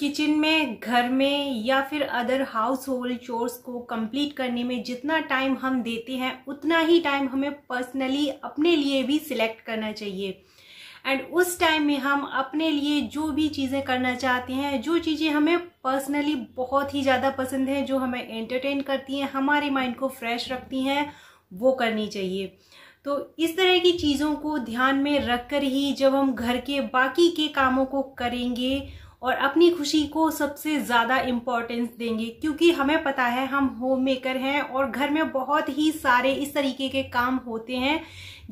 kitchen में घर में या फिर अदर हाउस होल्ड चोर्स को कंप्लीट करने में जितना टाइम हम देते हैं उतना ही टाइम हमें पर्सनली अपने लिए भी सिलेक्ट करना चाहिए एंड उस टाइम में हम अपने लिए जो भी चीज़ें करना चाहते हैं जो चीज़ें हमें पर्सनली बहुत ही ज़्यादा पसंद हैं जो हमें एंटरटेन करती हैं हमारे माइंड को फ्रेश रखती हैं वो करनी चाहिए तो इस तरह की चीज़ों को ध्यान में रख कर ही जब हम घर के बाकी के कामों को करेंगे और अपनी खुशी को सबसे ज़्यादा इम्पोर्टेंस देंगे क्योंकि हमें पता है हम होम मेकर हैं और घर में बहुत ही सारे इस तरीके के काम होते हैं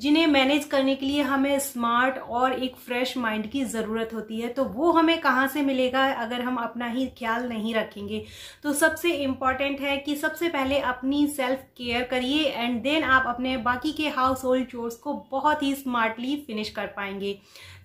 जिन्हें मैनेज करने के लिए हमें स्मार्ट और एक फ्रेश माइंड की ज़रूरत होती है तो वो हमें कहाँ से मिलेगा अगर हम अपना ही ख्याल नहीं रखेंगे तो सबसे इम्पॉर्टेंट है कि सबसे पहले अपनी सेल्फ केयर करिए एंड देन आप अपने बाकी के हाउस होल्ड चोर्स को बहुत ही स्मार्टली फिनिश कर पाएंगे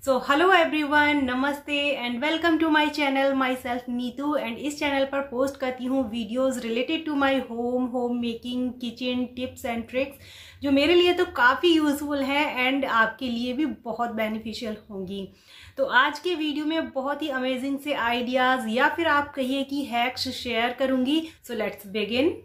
सो हेलो एवरीवन नमस्ते and welcome to my channel myself Neetu and इस चैनल पर पोस्ट करती हूँ videos related to my home home making kitchen tips and tricks जो मेरे लिए तो काफ़ी यूज़फुल है एंड आपके लिए भी बहुत बेनिफिशियल होंगी तो आज के वीडियो में बहुत ही अमेजिंग से आइडियाज़ या फिर आप कहिए कि हैक्स शेयर करूँगी सो लेट्स बिगिन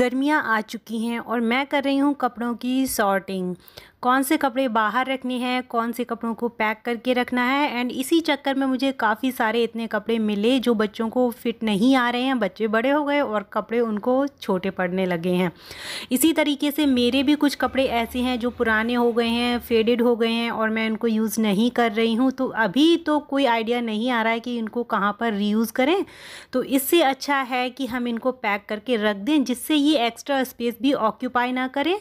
गर्मियाँ आ चुकी हैं और मैं कर रही हूँ कपड़ों की सॉर्टिंग कौन से कपड़े बाहर रखने हैं कौन से कपड़ों को पैक करके रखना है एंड इसी चक्कर में मुझे काफ़ी सारे इतने कपड़े मिले जो बच्चों को फिट नहीं आ रहे हैं बच्चे बड़े हो गए और कपड़े उनको छोटे पड़ने लगे हैं इसी तरीके से मेरे भी कुछ कपड़े ऐसे हैं जो पुराने हो गए हैं फेडेड हो गए हैं और मैं उनको यूज़ नहीं कर रही हूँ तो अभी तो कोई आइडिया नहीं आ रहा है कि इनको कहाँ पर रीयूज़ करें तो इससे अच्छा है कि हम इनको पैक करके रख दें जिससे ये एक्स्ट्रा स्पेस भी ऑक्यूपाई ना करें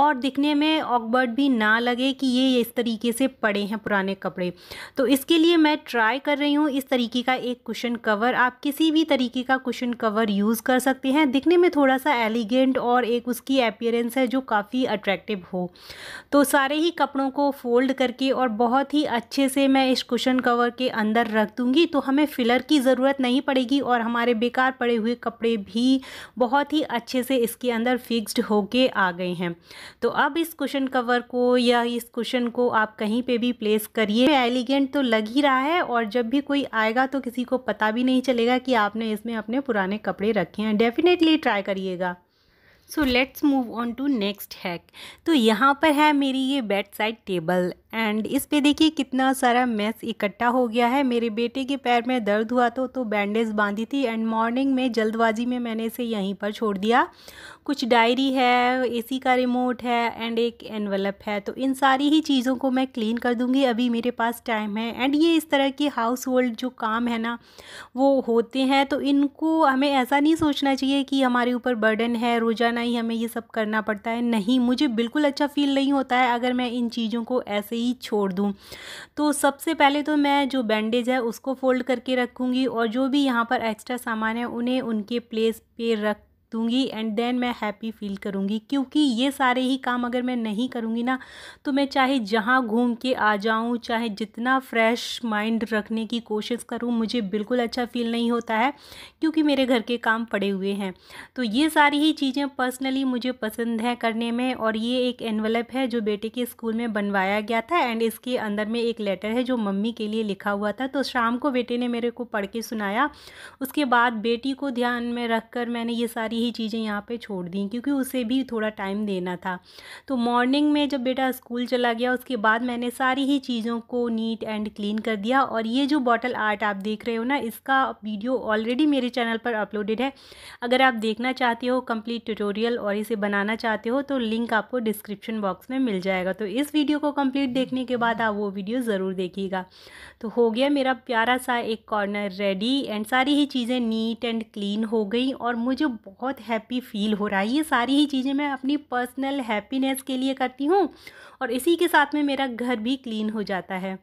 और दिखने में ऑकबर्ड भी ना लगे कि ये इस तरीके से पड़े हैं पुराने कपड़े तो इसके लिए मैं ट्राई कर रही हूँ इस तरीके का एक कुशन कवर आप किसी भी तरीके का कुशन कवर यूज़ कर सकते हैं दिखने में थोड़ा सा एलिगेंट और एक उसकी अपियरेंस है जो काफ़ी अट्रैक्टिव हो तो सारे ही कपड़ों को फोल्ड करके और बहुत ही अच्छे से मैं इस कुशन कवर के अंदर रख दूँगी तो हमें फिलर की ज़रूरत नहीं पड़ेगी और हमारे बेकार पड़े हुए कपड़े भी बहुत ही अच्छे से इसके अंदर फिक्स्ड होके आ गए हैं तो अब इस कुशन कवर को या इस कुशन को आप कहीं पे भी प्लेस करिए एलिगेंट तो लग ही रहा है और जब भी कोई आएगा तो किसी को पता भी नहीं चलेगा कि आपने इसमें अपने पुराने कपड़े रखे हैं डेफिनेटली ट्राई करिएगा so let's move on to next hack तो यहाँ पर है मेरी ये बेड साइड टेबल एंड इस पे देखिए कितना सारा मैस इकट्ठा हो गया है मेरे बेटे के पैर में दर्द हुआ तो तो बैंडेज बांधी थी एंड मॉर्निंग में जल्दबाजी में मैंने इसे यहीं पर छोड़ दिया कुछ डायरी है एसी का रिमोट है एंड एक एनवलप है तो इन सारी ही चीज़ों को मैं क्लीन कर दूँगी अभी मेरे पास टाइम है एंड ये इस तरह के हाउस होल्ड जो काम है ना वो होते हैं तो इनको हमें ऐसा नहीं सोचना चाहिए कि हमारे ऊपर बर्डन है रोज़ाना ही हमें ये सब करना पड़ता है नहीं मुझे बिल्कुल अच्छा फील नहीं होता है अगर मैं इन चीज़ों को ऐसे ही छोड़ दूँ तो सबसे पहले तो मैं जो बैंडेज है उसको फ़ोल्ड करके रखूँगी और जो भी यहाँ पर एक्स्ट्रा सामान है उन्हें उनके प्लेस पे रख दूंगी एंड देन मैं हैप्पी फील करूंगी क्योंकि ये सारे ही काम अगर मैं नहीं करूँगी ना तो मैं चाहे जहाँ घूम के आ जाऊँ चाहे जितना फ्रेश माइंड रखने की कोशिश करूँ मुझे बिल्कुल अच्छा फील नहीं होता है क्योंकि मेरे घर के काम पड़े हुए हैं तो ये सारी ही चीज़ें पर्सनली मुझे पसंद है करने में और ये एक एनवलप है जो बेटे के स्कूल में बनवाया गया था एंड इसके अंदर में एक लेटर है जो मम्मी के लिए लिखा हुआ था तो शाम को बेटे ने मेरे को पढ़ के सुनाया उसके बाद बेटी को ध्यान में रख कर मैंने ये सारी ही चीज़ें यहाँ पे छोड़ दी क्योंकि उसे भी थोड़ा टाइम देना था तो मॉर्निंग में जब बेटा स्कूल चला गया उसके बाद मैंने सारी ही चीज़ों को नीट एंड क्लीन कर दिया और ये जो बॉटल आर्ट आप देख रहे हो ना इसका वीडियो ऑलरेडी मेरे चैनल पर अपलोडेड है अगर आप देखना चाहते हो कंप्लीट ट्यूटोरियल और इसे बनाना चाहते हो तो लिंक आपको डिस्क्रिप्शन बॉक्स में मिल जाएगा तो इस वीडियो को कंप्लीट देखने के बाद आप वो वीडियो ज़रूर देखिएगा तो हो गया मेरा प्यारा सा एक कॉर्नर रेडी एंड सारी ही चीज़ें नीट एंड क्लीन हो गई और मुझे बहुत बहुत हैप्पी फील हो रहा है ये सारी ही चीज़ें मैं अपनी पर्सनल हैप्पीनेस के लिए करती हूँ और इसी के साथ में मेरा घर भी क्लीन हो जाता है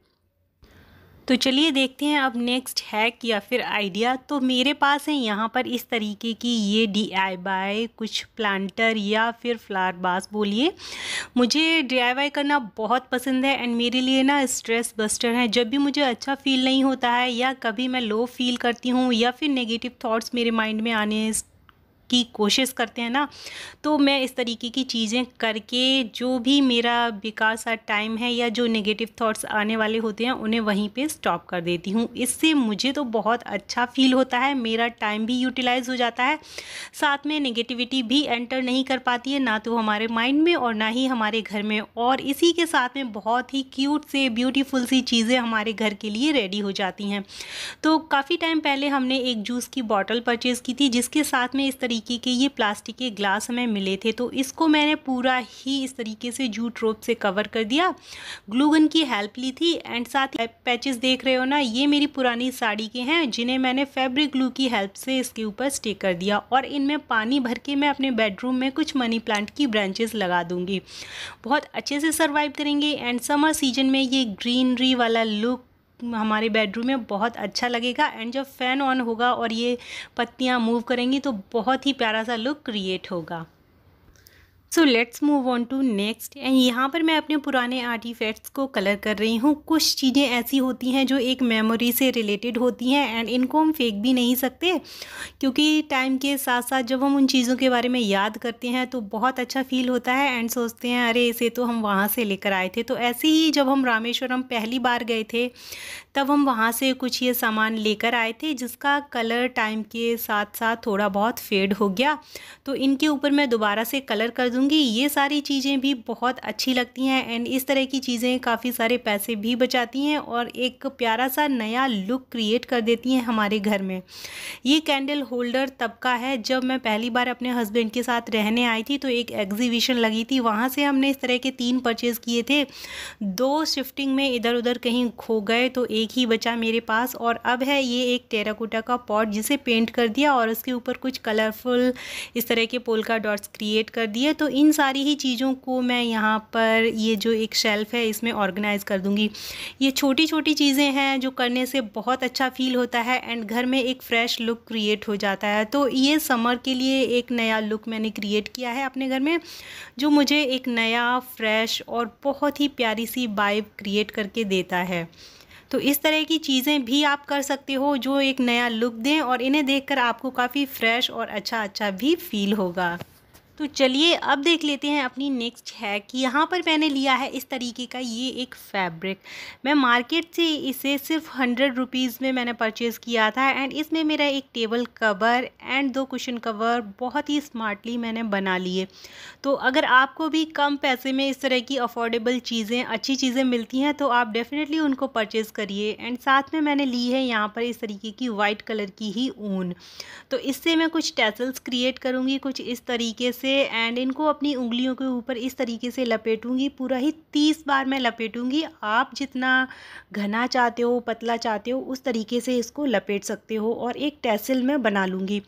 तो चलिए देखते हैं अब नेक्स्ट हैक या फिर आइडिया तो मेरे पास है यहाँ पर इस तरीके की ये डी आई कुछ प्लांटर या फिर फ्लावर बास बोलिए मुझे डी आई वाई करना बहुत पसंद है एंड मेरे लिए ना स्ट्रेस बस्टर है जब भी मुझे अच्छा फील नहीं होता है या कभी मैं लो फील करती हूँ या फिर नेगेटिव थाट्स मेरे माइंड में आने की कोशिश करते हैं ना तो मैं इस तरीके की चीज़ें करके जो भी मेरा विकास का टाइम है या जो नेगेटिव थॉट्स आने वाले होते हैं उन्हें वहीं पे स्टॉप कर देती हूँ इससे मुझे तो बहुत अच्छा फील होता है मेरा टाइम भी यूटिलाइज़ हो जाता है साथ में नेगेटिविटी भी एंटर नहीं कर पाती है ना तो हमारे माइंड में और ना ही हमारे घर में और इसी के साथ में बहुत ही क्यूट से ब्यूटीफुल सी चीज़ें हमारे घर के लिए रेडी हो जाती हैं तो काफ़ी टाइम पहले हमने एक जूस की बॉटल परचेज़ की थी जिसके साथ में इस तरीके तरीके के ये प्लास्टिक के ग्लास हमें मिले थे तो इसको मैंने पूरा ही इस तरीके से जूट रोप से कवर कर दिया ग्लूगन की हेल्प ली थी एंड साथ ही पैचेस देख रहे हो ना ये मेरी पुरानी साड़ी के हैं जिन्हें मैंने फैब्रिक ग्लू की हेल्प से इसके ऊपर स्टे कर दिया और इनमें पानी भर के मैं अपने बेडरूम में कुछ मनी प्लांट की ब्रांचेस लगा दूंगी बहुत अच्छे से सर्वाइव करेंगे एंड समर सीजन में ये ग्रीनरी वाला लुक हमारे बेडरूम में बहुत अच्छा लगेगा एंड जब फ़ैन ऑन होगा और ये पत्तियाँ मूव करेंगी तो बहुत ही प्यारा सा लुक क्रिएट होगा so let's move on to next and यहाँ पर मैं अपने पुराने आर्टिफैक्ट्स को कलर कर रही हूँ कुछ चीज़ें ऐसी होती हैं जो एक मेमोरी से रिलेटेड होती हैं एंड इनको हम फेंक भी नहीं सकते क्योंकि टाइम के साथ साथ जब हम उन चीज़ों के बारे में याद करते हैं तो बहुत अच्छा फील होता है एंड सोचते हैं अरे इसे तो हम वहाँ से लेकर आए थे तो ऐसे ही जब हम रामेश्वरम पहली बार गए थे तब हम वहाँ से कुछ ये सामान लेकर आए थे जिसका कलर टाइम के साथ साथ थोड़ा बहुत फेड हो गया तो इनके ऊपर मैं दोबारा से कलर कर दूँगी ये सारी चीज़ें भी बहुत अच्छी लगती हैं एंड इस तरह की चीज़ें काफ़ी सारे पैसे भी बचाती हैं और एक प्यारा सा नया लुक क्रिएट कर देती हैं हमारे घर में ये कैंडल होल्डर तब का है जब मैं पहली बार अपने हस्बैंड के साथ रहने आई थी तो एक एग्जीबिशन लगी थी वहाँ से हमने इस तरह के तीन परचेज़ किए थे दो शिफ्टिंग में इधर उधर कहीं खो गए तो एक एक ही बचा मेरे पास और अब है ये एक टेराकोटा का पॉट जिसे पेंट कर दिया और उसके ऊपर कुछ कलरफुल इस तरह के पोलका डॉट्स क्रिएट कर दिए तो इन सारी ही चीज़ों को मैं यहाँ पर ये जो एक शेल्फ़ है इसमें ऑर्गेनाइज़ कर दूँगी ये छोटी छोटी चीज़ें हैं जो करने से बहुत अच्छा फील होता है एंड घर में एक फ़्रेश लुक क्रिएट हो जाता है तो ये समर के लिए एक नया लुक मैंने क्रिएट किया है अपने घर में जो मुझे एक नया फ्रेश और बहुत ही प्यारी सी वाइब क्रिएट करके देता है तो इस तरह की चीज़ें भी आप कर सकते हो जो एक नया लुक दें और इन्हें देखकर आपको काफ़ी फ्रेश और अच्छा अच्छा भी फील होगा तो चलिए अब देख लेते हैं अपनी नेक्स्ट है कि यहाँ पर मैंने लिया है इस तरीके का ये एक फैब्रिक मैं मार्केट से इसे सिर्फ हंड्रेड रुपीज़ में मैंने परचेज़ किया था एंड इसमें मेरा एक टेबल कवर एंड दो कुशन कवर बहुत ही स्मार्टली मैंने बना लिए तो अगर आपको भी कम पैसे में इस तरह की अफोर्डेबल चीज़ें अच्छी चीज़ें मिलती हैं तो आप डेफ़िनेटली उनको परचेज़ करिए एंड साथ में मैंने ली है यहाँ पर इस तरीके की वाइट कलर की ही ऊन तो इससे मैं कुछ टैसल्स क्रिएट करूँगी कुछ इस तरीके से से एंड इनको अपनी उंगलियों के ऊपर इस तरीके से लपेटूंगी पूरा ही तीस बार मैं लपेटूंगी आप जितना घना चाहते हो पतला चाहते हो उस तरीके से इसको लपेट सकते हो और एक टैसिल मैं बना लूँगी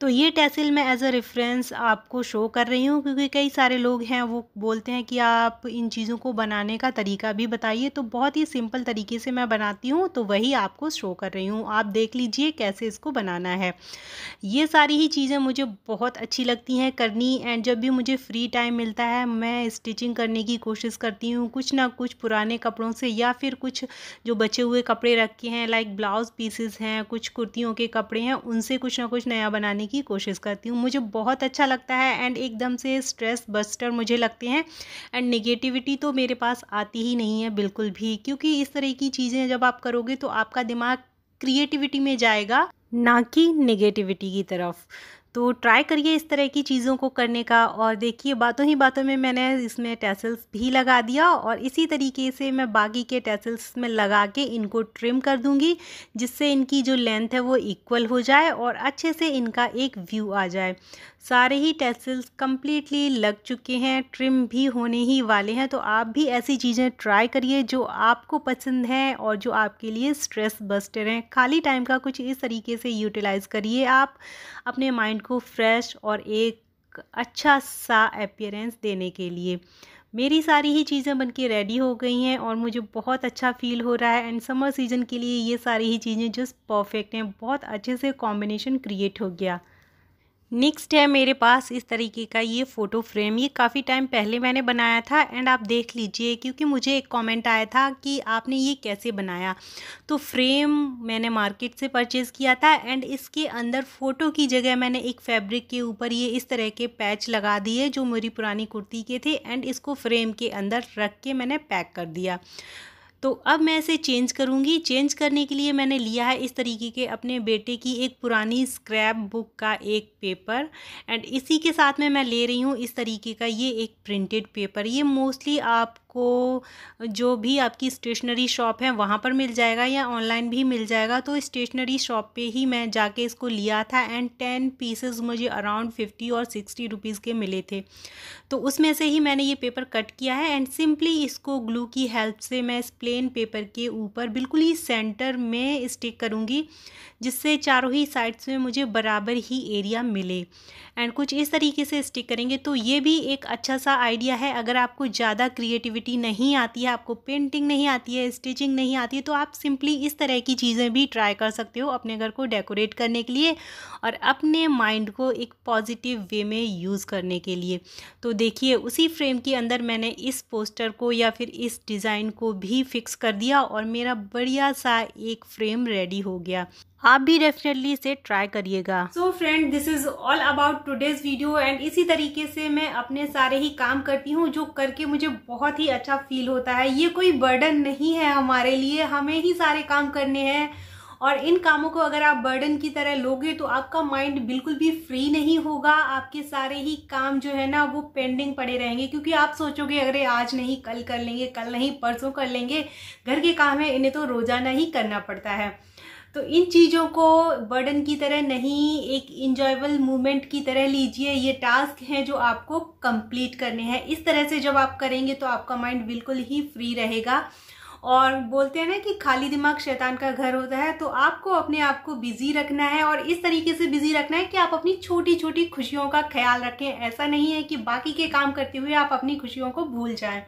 तो ये टैसिल मैं एज़ अ रेफरेंस आपको शो कर रही हूँ क्योंकि कई सारे लोग हैं वो बोलते हैं कि आप इन चीज़ों को बनाने का तरीका भी बताइए तो बहुत ही सिंपल तरीके से मैं बनाती हूँ तो वही आपको शो कर रही हूँ आप देख लीजिए कैसे इसको बनाना है ये सारी ही चीज़ें मुझे बहुत अच्छी लगती हैं करनी एंड जब भी मुझे फ्री टाइम मिलता है मैं स्टिचिंग करने की कोशिश करती हूँ कुछ ना कुछ पुराने कपड़ों से या फिर कुछ जो बचे हुए कपड़े रखे हैं लाइक ब्लाउज़ पीसेस हैं कुछ कुर्तियों के कपड़े हैं उनसे कुछ ना कुछ नया बनाने की कोशिश करती हूँ मुझे बहुत अच्छा लगता है एंड एकदम से स्ट्रेस बस्टर मुझे लगते हैं एंड निगेटिविटी तो मेरे पास आती ही नहीं है बिल्कुल भी क्योंकि इस तरह की चीज़ें जब आप करोगे तो आपका दिमाग क्रिएटिविटी में जाएगा ना कि नेगेटिविटी की तरफ तो ट्राई करिए इस तरह की चीज़ों को करने का और देखिए बातों ही बातों में मैंने इसमें टैसल्स भी लगा दिया और इसी तरीके से मैं बाकी के टैसल्स में लगा के इनको ट्रिम कर दूँगी जिससे इनकी जो लेंथ है वो इक्वल हो जाए और अच्छे से इनका एक व्यू आ जाए सारे ही टैसल्स कम्प्लीटली लग चुके हैं ट्रिम भी होने ही वाले हैं तो आप भी ऐसी चीज़ें ट्राई करिए जो आपको पसंद हैं और जो आपके लिए स्ट्रेस बस्टर हैं खाली टाइम का कुछ इस तरीके से यूटिलाइज़ करिए आप अपने माइंड को फ्रेश और एक अच्छा सा अपियरेंस देने के लिए मेरी सारी ही चीज़ें बनके रेडी हो गई हैं और मुझे बहुत अच्छा फील हो रहा है एंड समर सीज़न के लिए ये सारी ही चीज़ें जस्ट परफेक्ट हैं बहुत अच्छे से कॉम्बिनेशन क्रिएट हो गया नेक्स्ट है मेरे पास इस तरीके का ये फ़ोटो फ्रेम ये काफ़ी टाइम पहले मैंने बनाया था एंड आप देख लीजिए क्योंकि मुझे एक कमेंट आया था कि आपने ये कैसे बनाया तो फ्रेम मैंने मार्केट से परचेज़ किया था एंड इसके अंदर फ़ोटो की जगह मैंने एक फैब्रिक के ऊपर ये इस तरह के पैच लगा दिए जो मेरी पुरानी कुर्ती के थे एंड इसको फ्रेम के अंदर रख के मैंने पैक कर दिया तो अब मैं इसे चेंज करूँगी चेंज करने के लिए मैंने लिया है इस तरीके के अपने बेटे की एक पुरानी स्क्रैप बुक का एक पेपर एंड इसी के साथ में मैं ले रही हूँ इस तरीके का ये एक प्रिंटेड पेपर ये मोस्टली आप आपको जो भी आपकी स्टेशनरी शॉप है वहाँ पर मिल जाएगा या ऑनलाइन भी मिल जाएगा तो स्टेशनरी शॉप पे ही मैं जाके इसको लिया था एंड टेन पीसेस मुझे अराउंड फिफ्टी और सिक्सटी रुपीज़ के मिले थे तो उसमें से ही मैंने ये पेपर कट किया है एंड सिंपली इसको ग्लू की हेल्प से मैं इस प्लेन पेपर के ऊपर बिल्कुल ही सेंटर में स्टिक करूँगी जिससे चारों ही साइड्स में मुझे बराबर ही एरिया मिले एंड कुछ इस तरीके से स्टिक करेंगे तो ये भी एक अच्छा सा आइडिया है अगर आपको ज़्यादा क्रिएटिविटी क्रिएटिविटी नहीं आती है आपको पेंटिंग नहीं आती है स्टिचिंग नहीं आती है तो आप सिंपली इस तरह की चीज़ें भी ट्राई कर सकते हो अपने घर को डेकोरेट करने के लिए और अपने माइंड को एक पॉजिटिव वे में यूज़ करने के लिए तो देखिए उसी फ्रेम के अंदर मैंने इस पोस्टर को या फिर इस डिज़ाइन को भी फिक्स कर दिया और मेरा बढ़िया सा एक फ्रेम रेडी हो गया आप भी डेफिनेटली इसे ट्राई करिएगा so friend this is all about today's video and इसी तरीके से मैं अपने सारे ही काम करती हूँ जो करके मुझे बहुत ही अच्छा फील होता है ये कोई बर्डन नहीं है हमारे लिए हमें ही सारे काम करने हैं और इन कामों को अगर आप बर्डन की तरह लोगे तो आपका माइंड बिल्कुल भी फ्री नहीं होगा आपके सारे ही काम जो है ना वो पेंडिंग पड़े रहेंगे क्योंकि आप सोचोगे अगर आज नहीं कल कर लेंगे कल नहीं परसों कर लेंगे घर के काम है इन्हें तो रोजाना ही करना पड़ता है तो इन चीज़ों को बर्डन की तरह नहीं एक इंजॉयबल मूवमेंट की तरह लीजिए ये टास्क हैं जो आपको कंप्लीट करने हैं इस तरह से जब आप करेंगे तो आपका माइंड बिल्कुल ही फ्री रहेगा और बोलते हैं ना कि खाली दिमाग शैतान का घर होता है तो आपको अपने आप को बिजी रखना है और इस तरीके से बिजी रखना है कि आप अपनी छोटी छोटी खुशियों का ख्याल रखें ऐसा नहीं है कि बाकी के काम करते हुए आप अपनी खुशियों को भूल जाएं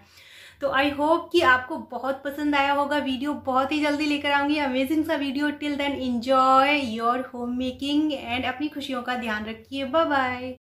तो आई होप कि आपको बहुत पसंद आया होगा वीडियो बहुत ही जल्दी लेकर आऊंगी अमेजिंग सा video till then enjoy your home making and अपनी खुशियों का ध्यान रखिए बाय बाय